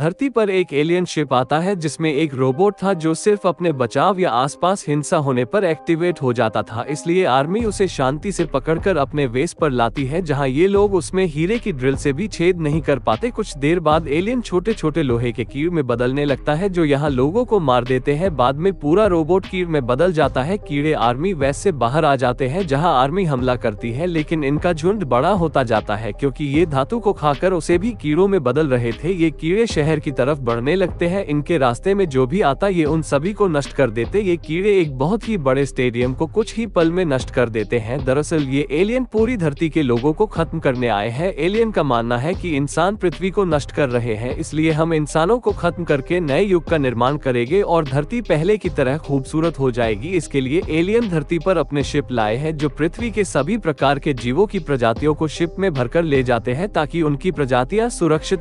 धरती पर एक एलियन शिप आता है जिसमें एक रोबोट था जो सिर्फ अपने बचाव या आसपास हिंसा होने पर एक्टिवेट हो जाता था इसलिए आर्मी उसे शांति से पकड़कर अपने वेस पर लाती है जहां ये लोग उसमें हीरे की ड्रिल से भी छेद नहीं कर पाते कुछ देर बाद एलियन छोटे छोटे लोहे के कीड़ में बदलने लगता है जो यहाँ लोगो को मार देते हैं बाद में पूरा रोबोट कीड़ में बदल जाता है कीड़े आर्मी वैस से बाहर आ जाते हैं जहाँ आर्मी हमला करती है लेकिन इनका झुंड बड़ा होता जाता है क्यूँकी ये धातु को खाकर उसे भी कीड़ों में बदल रहे थे ये कीड़े शहर की तरफ बढ़ने लगते हैं इनके रास्ते में जो भी आता ये उन सभी को नष्ट कर देते ये कीड़े एक बहुत ही बड़े स्टेडियम को कुछ ही पल में नष्ट कर देते हैं दरअसल ये एलियन पूरी धरती के लोगों को खत्म करने आए हैं एलियन का मानना है कि इंसान पृथ्वी को नष्ट कर रहे हैं इसलिए हम इंसानों को खत्म करके नए युग का निर्माण करेंगे और धरती पहले की तरह खूबसूरत हो जाएगी इसके लिए एलियन धरती पर अपने शिप लाए हैं जो पृथ्वी के सभी प्रकार के जीवों की प्रजातियों को शिप में भरकर ले जाते हैं ताकि उनकी प्रजातियां सुरक्षित